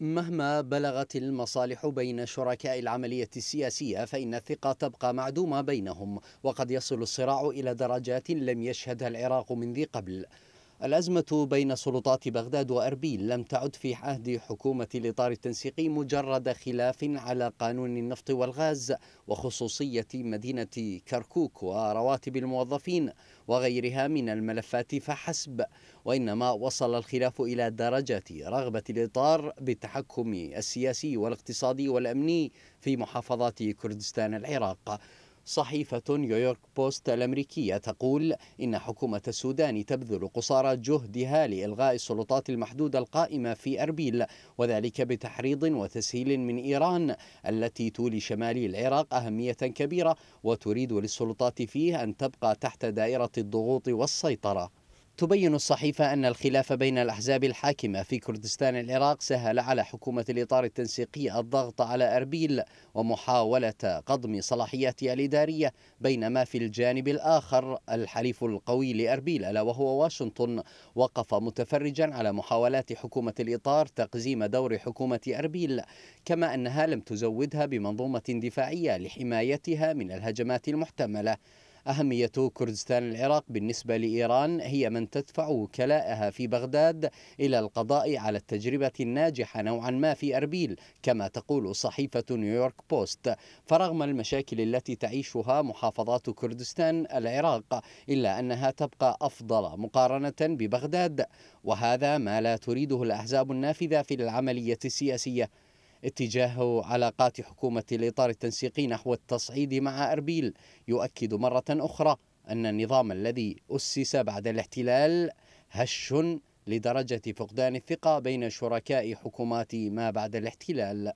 مهما بلغت المصالح بين شركاء العملية السياسية فإن الثقة تبقى معدومة بينهم وقد يصل الصراع إلى درجات لم يشهدها العراق من ذي قبل الأزمة بين سلطات بغداد وأربيل لم تعد في عهد حكومة الإطار التنسيقي مجرد خلاف على قانون النفط والغاز وخصوصية مدينة كركوك ورواتب الموظفين وغيرها من الملفات فحسب وإنما وصل الخلاف إلى درجة رغبة الإطار بالتحكم السياسي والاقتصادي والأمني في محافظات كردستان العراق صحيفة نيويورك بوست الأمريكية تقول إن حكومة السودان تبذل قصارى جهدها لإلغاء السلطات المحدودة القائمة في أربيل وذلك بتحريض وتسهيل من إيران التي تولي شمالي العراق أهمية كبيرة وتريد للسلطات فيه أن تبقى تحت دائرة الضغوط والسيطرة تبين الصحيفة أن الخلاف بين الأحزاب الحاكمة في كردستان العراق سهل على حكومة الإطار التنسيقي الضغط على أربيل ومحاولة قضم صلاحياتها الإدارية بينما في الجانب الآخر الحليف القوي لأربيل ألا وهو واشنطن وقف متفرجا على محاولات حكومة الإطار تقزيم دور حكومة أربيل كما أنها لم تزودها بمنظومة دفاعية لحمايتها من الهجمات المحتملة أهمية كردستان العراق بالنسبة لإيران هي من تدفع وكلاءها في بغداد إلى القضاء على التجربة الناجحة نوعا ما في أربيل كما تقول صحيفة نيويورك بوست فرغم المشاكل التي تعيشها محافظات كردستان العراق إلا أنها تبقى أفضل مقارنة ببغداد وهذا ما لا تريده الأحزاب النافذة في العملية السياسية اتجاه علاقات حكومة الإطار التنسيقي نحو التصعيد مع أربيل يؤكد مرة أخرى أن النظام الذي أسس بعد الاحتلال هش لدرجة فقدان الثقة بين شركاء حكومات ما بعد الاحتلال